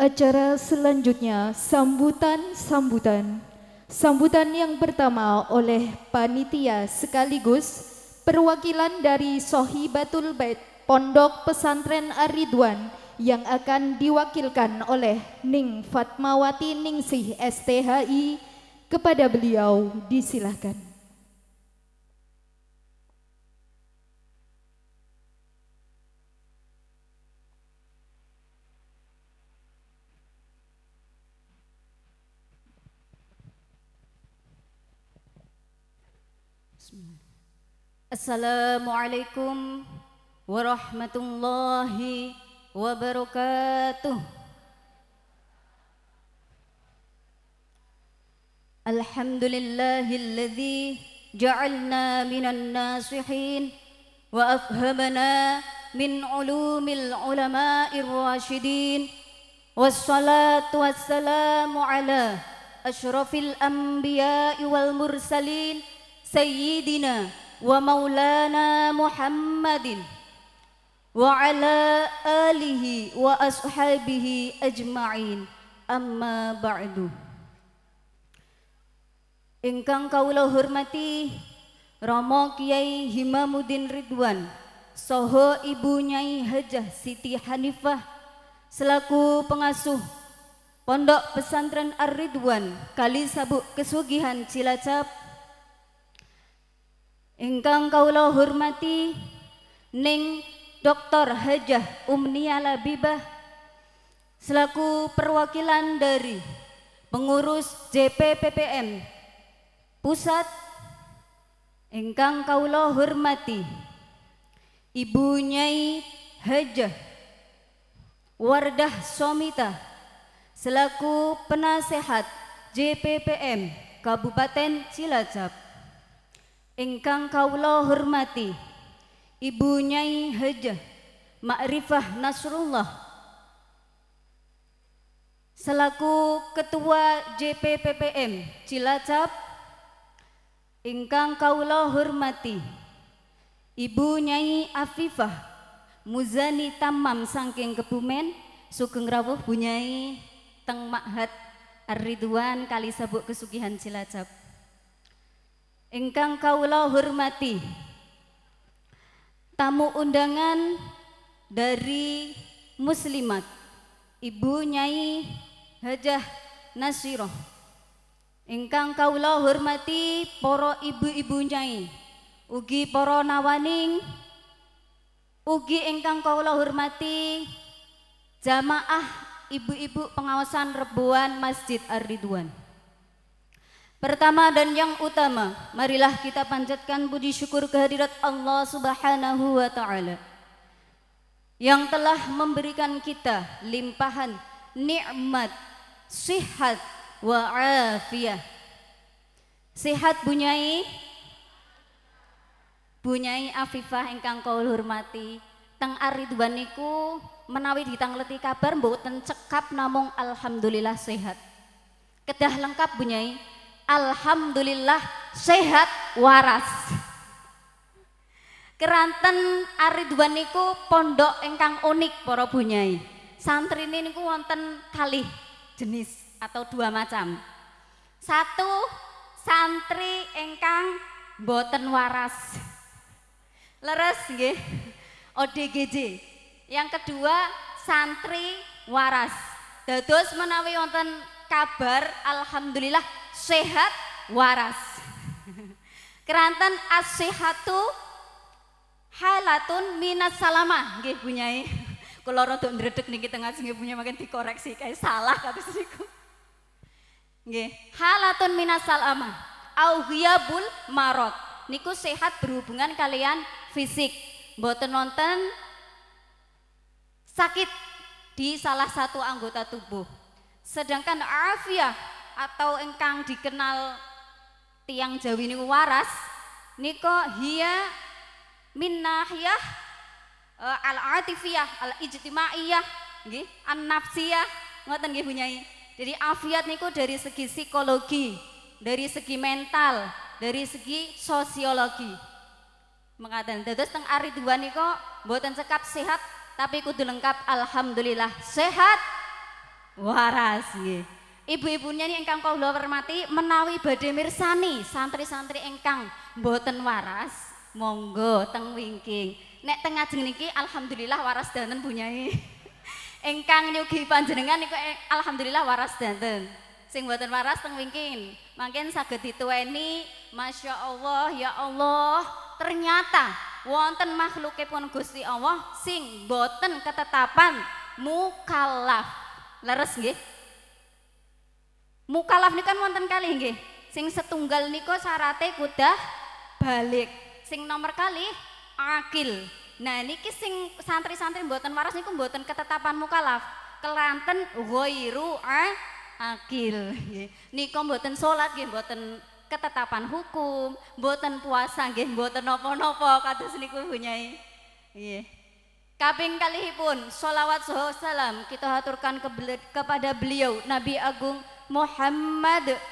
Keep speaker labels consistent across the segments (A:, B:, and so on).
A: Acara selanjutnya sambutan-sambutan. Sambutan yang pertama oleh panitia sekaligus perwakilan dari Sohi Batul Bait Pondok Pesantren Aridwan yang akan diwakilkan oleh Ning Fatmawati Ningsih STHI kepada beliau disilahkan. السلام عليكم ورحمة الله وبركاته الحمد لله الذي جعلنا من الناصحين وأفهمنا من علوم العلماء الراشدين والصلاة والسلام على أشرف الأنبياء والمرسلين wa Maulana سيدنا ومولانا محمد وعلى آله وأصحابه أجمعين أما بعد Ingkang kaulah hormati Romo Kiai Himamuddin Ridwan Soho Ibu Nyai Hajah Siti Hanifah Selaku pengasuh Pondok Pesantren Ar-Ridwan Kali Sabuk Kesugihan Cilacap Engkang kaulah hormati Neng Dr. Hajah Umnia Labibah selaku perwakilan dari pengurus JPPPM Pusat Engkang kaulah hormati Ibu Nyai Hajah Wardah Somita selaku penasehat JPPM Kabupaten Cilacap ingkang kaulah hormati Ibu Nyai Hajah Ma'rifah Nasrullah selaku Ketua JPPPM Cilacap ingkang kaulah hormati Ibu Nyai Afifah Muzani Tamam Sangking Kebumen Sugeng Rawuh Bunyai Teng Makhat Ridwan Kali Sabuk Kesugihan Cilacap Engkang kaula hormati tamu undangan dari muslimat Ibu Nyai Hajah Nasiroh Engkang kaula hormati poro ibu-ibu nyai ugi poro nawaning ugi engkang kaula hormati jamaah ibu-ibu pengawasan rebuan Masjid ar Pertama dan yang utama, marilah kita panjatkan puji syukur kehadirat Allah Subhanahu wa taala yang telah memberikan kita limpahan nikmat, sehat, wa afiyah. Sehat bunyai bunyai afifah ingkang kau hormati teng aridwan niku menawi ditangleti kabar mboten cekap namung alhamdulillah sehat. Kedah lengkap bunyai Alhamdulillah sehat waras. Keranten Aridwan niku pondok engkang unik para bunyai. Santri ini niku wonten kali jenis atau dua macam. Satu santri engkang boten waras. Leres nggih. ODGJ. Yang kedua santri waras. Dados menawi wonten kabar alhamdulillah sehat waras. Keranten as halatun minas salama nggih bunyai. tuh rada nih kita ngasih sing punya makin dikoreksi kayak salah kata niku. Gih halatun minas salama au bul marot. Niku sehat berhubungan kalian fisik. Mboten nonton sakit di salah satu anggota tubuh. Sedangkan afiah atau engkang dikenal tiang Jawi niku waras niko hiya minnahiyah e, al atifiyah al ijtimaiyah nggih an nafsiyah ngoten nggih bunyai jadi afiat niku dari segi psikologi dari segi mental dari segi sosiologi mengatakan terus teng aridwan niko buatan sekap sehat tapi kudu lengkap alhamdulillah sehat waras nggih ibu-ibunya kau kula hormati menawi badai mirsani santri-santri engkang boten waras monggo teng wingking nek tengah ngajeng alhamdulillah waras danten punyai engkang nyugi panjenengan niku eh, alhamdulillah waras danten sing boten waras teng wingking mangkin saged dituweni Masya Allah ya Allah ternyata wonten makhlukipun Gusti Allah sing boten ketetapan mukallaf leres nggih Mukalaf ini kan wonten kali nggih. Sing setunggal niko syarate kudah balik. Sing nomor kali akil. Nah ini sing santri-santri buatan waras niku buatan ketetapan mukalaf. Kelanten ghairu akil. Niku buatan sholat nggih buatan ketetapan hukum, buatan puasa nggih buatan nopo-nopo kados niku punyai. Nggih. Kaping pun sholawat salam kita haturkan kepada beliau Nabi Agung Muhammad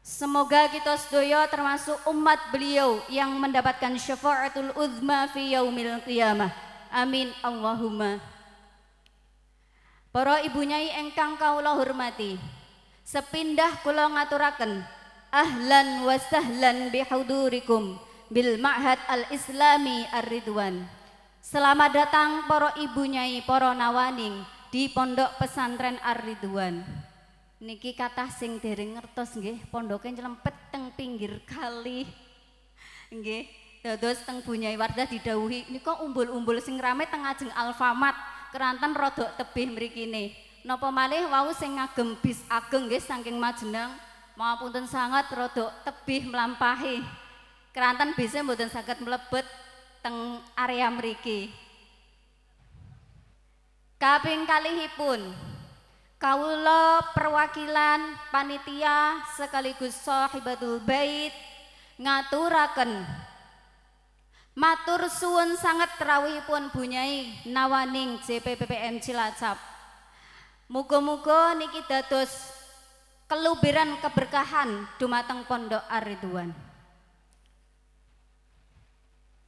A: Semoga kita sedoyo termasuk umat beliau yang mendapatkan syafaatul uzma fi yaumil qiyamah. Amin Allahumma. Para ibu nyai engkang kaula hormati. Sepindah kula ngaturaken ahlan wa sahlan bihudurikum bil ma'had al-islami ar-ridwan. Selamat datang para ibu nyai, para nawaning, di pondok pesantren Ariduan. Niki kata sing dereng ngertos nggih, pondoke nyelempet teng pinggir kali. Nggih. Dados teng Bunyai Wardah didauhi, nika umbul-umbul sing rame teng ajeng Alfamat, keranten rodok tebih mrikine. Napa malih wau sing ngagem bis ageng nggih saking Majenang, mawapunten sanget rodok tebih mlampahi. Keranten bise mboten saged mlebet teng area mriki. Kaping kalihipun kawula perwakilan panitia sekaligus sahibatul bait ngaturaken matur suwun sanget rawuhipun bunyai nawaning JPPPM Cilacap. mugo muga niki dados kelubiran keberkahan dumateng pondok Ariduan.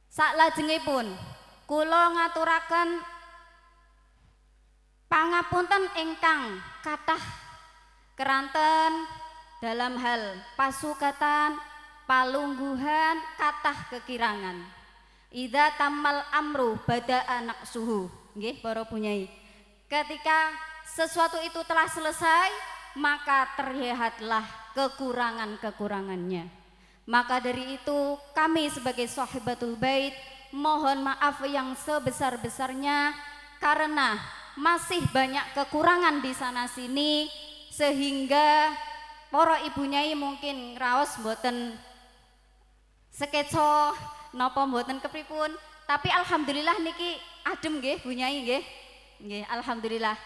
A: Saklajengipun kula ngaturaken Pangapunten ingkang kathah keranten dalam hal pasukatan palungguhan kathah kekirangan. Ida tamal amru bada anak suhu. Nggih, para punyai. Ketika sesuatu itu telah selesai, maka terlihatlah kekurangan-kekurangannya. Maka dari itu kami sebagai sahibatul bait mohon maaf yang sebesar-besarnya karena masih banyak kekurangan di sana sini sehingga poro ibunya nyai mungkin raos buatan sekeco nopo mboten kepripun tapi alhamdulillah niki adem nggih Bu Nyai nggih nggih alhamdulillah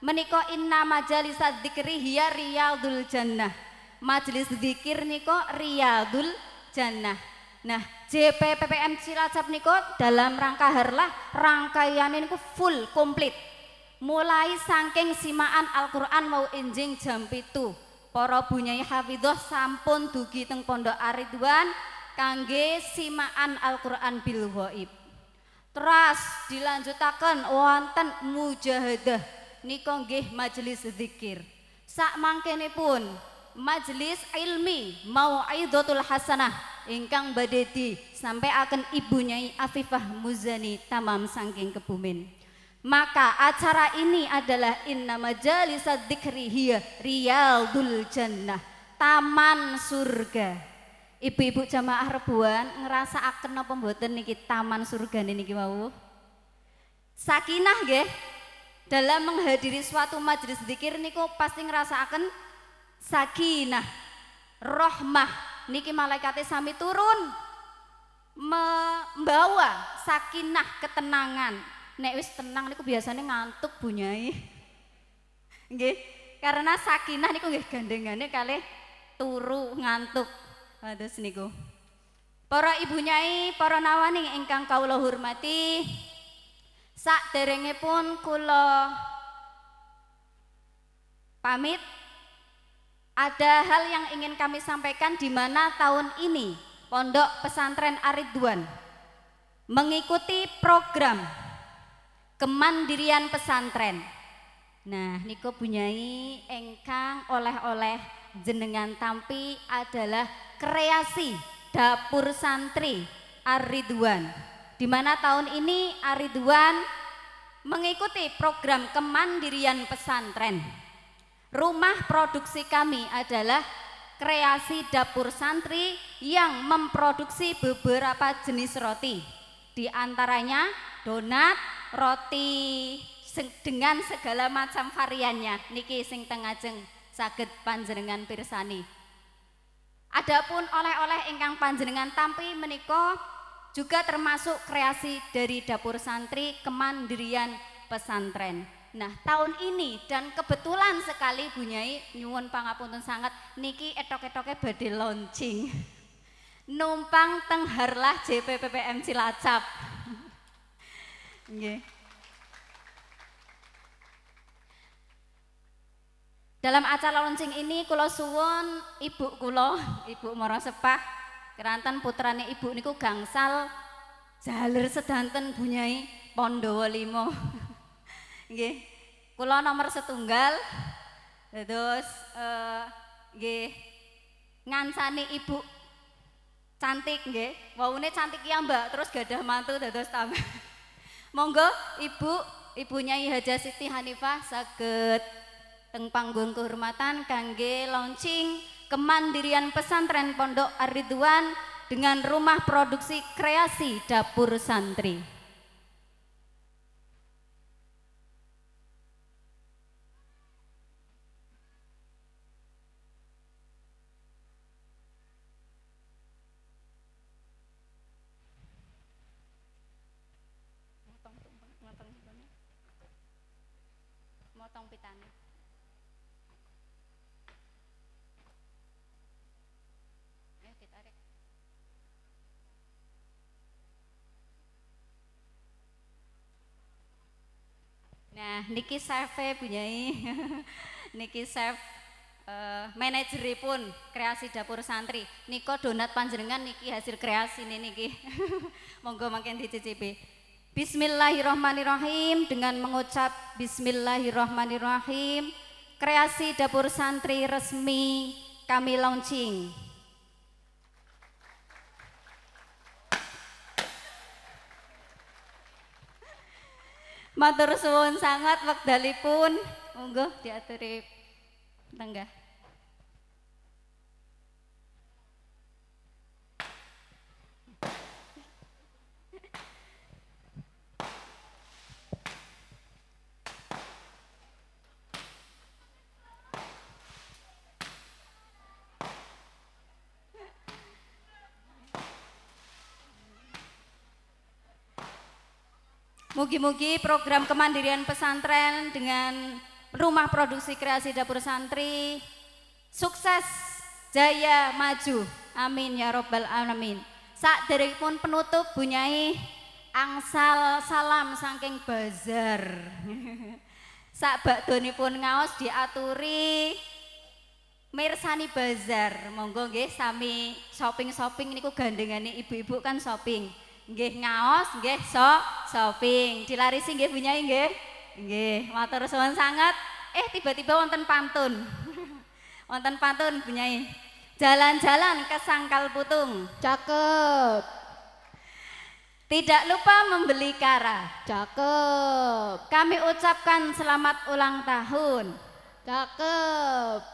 A: menika inna majalis dzikri hiya riyadul jannah majelis zikir niko riyadul jannah nah JPPPM Cilacap niko dalam rangka herlah rangkaian ini full komplit mulai sangking simaan Al-Qur'an mau injing jam pitu para bunyai hafidhah sampun dugi teng pondok Aridwan kangge simaan Al-Qur'an bil ghaib terus dilanjutakan wonten mujahadah nika nggih majelis zikir sak mangkene pun majelis ilmi mau Aidotul hasanah ingkang badeti sampai akan ibunya Afifah Muzani tamam sangking kebumen maka acara ini adalah inna majalis dzikri riyal riyadul jannah, taman surga. Ibu-ibu jamaah rebuan ngerasa akan apa mboten niki taman surga niki mau? Sakinah nggih. Dalam menghadiri suatu majelis dzikir niku pasti ngerasa akan sakinah, rohmah niki malaikatnya sami turun membawa sakinah ketenangan nek wis tenang niku biasanya ngantuk bunyai. Nggih, karena sakinah niku nggih gandengane kali turu ngantuk. Terus niku. Para ibu nyai, para nawani ingkang kawula hormati, pun kula pamit ada hal yang ingin kami sampaikan di mana tahun ini Pondok Pesantren Ariduan mengikuti program kemandirian pesantren. Nah, niko punyai engkang oleh-oleh jenengan tampi adalah kreasi dapur santri Ariduan. Di mana tahun ini Ariduan mengikuti program kemandirian pesantren. Rumah produksi kami adalah kreasi dapur santri yang memproduksi beberapa jenis roti. Di antaranya donat, roti dengan segala macam variannya niki sing tengajeng saged panjenengan pirsani adapun oleh-oleh ingkang panjenengan tampi menika juga termasuk kreasi dari dapur santri kemandirian pesantren Nah, tahun ini dan kebetulan sekali bunyai nyuwun pangapunten sangat niki etok etoknya badai launching. Numpang tengharlah JPPPM Cilacap. Nggih. Dalam acara launching ini kulo suwun ibu kulo, Ibu Moro Sepah, keranten putrane ibu niku gangsal jalur sedanten bunyai Pondowo Limo. Nggih. kulo nomor setunggal. Terus eh nggih ngansani ibu cantik nggih. Waune cantik ya Mbak, terus gadah mantu terus tambah. Monggo Ibu, ibunya I iya Siti Hanifah saged teng panggung kehormatan kangge launching kemandirian pesantren Pondok Ariduan dengan rumah produksi kreasi dapur santri. Ya, niki punya punyai. niki Save eh, uh, pun kreasi dapur santri. Niko donat panjenengan niki hasil kreasi ini niki. Monggo makin dicicipi. Bismillahirrahmanirrahim dengan mengucap Bismillahirrahmanirrahim kreasi dapur santri resmi kami launching. Matur suwun sangat wekdalipun monggo diaturi tenggah. Mugi-mugi program kemandirian pesantren dengan rumah produksi kreasi dapur santri sukses jaya maju. Amin ya robbal alamin. saat Sak pun penutup bunyai angsal salam saking bazar. Sak ini pun ngaos diaturi mirsani bazar. Monggo nggih sami shopping-shopping niku gandengane ibu-ibu kan shopping nggih ngaos nggih sok shopping dilarisi nggih bunyai nggih nggih matur suwun sangat eh tiba-tiba wonten pantun wonten pantun bunyai jalan-jalan ke Sangkal Putung cakep tidak lupa membeli kara cakep kami ucapkan selamat ulang tahun cakep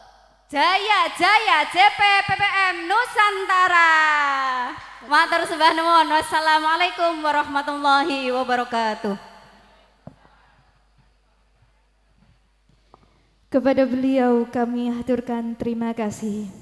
A: Jaya Jaya JP PPM Nusantara. Matur sembah nuwun. Wassalamualaikum warahmatullahi wabarakatuh. Kepada beliau kami haturkan terima kasih.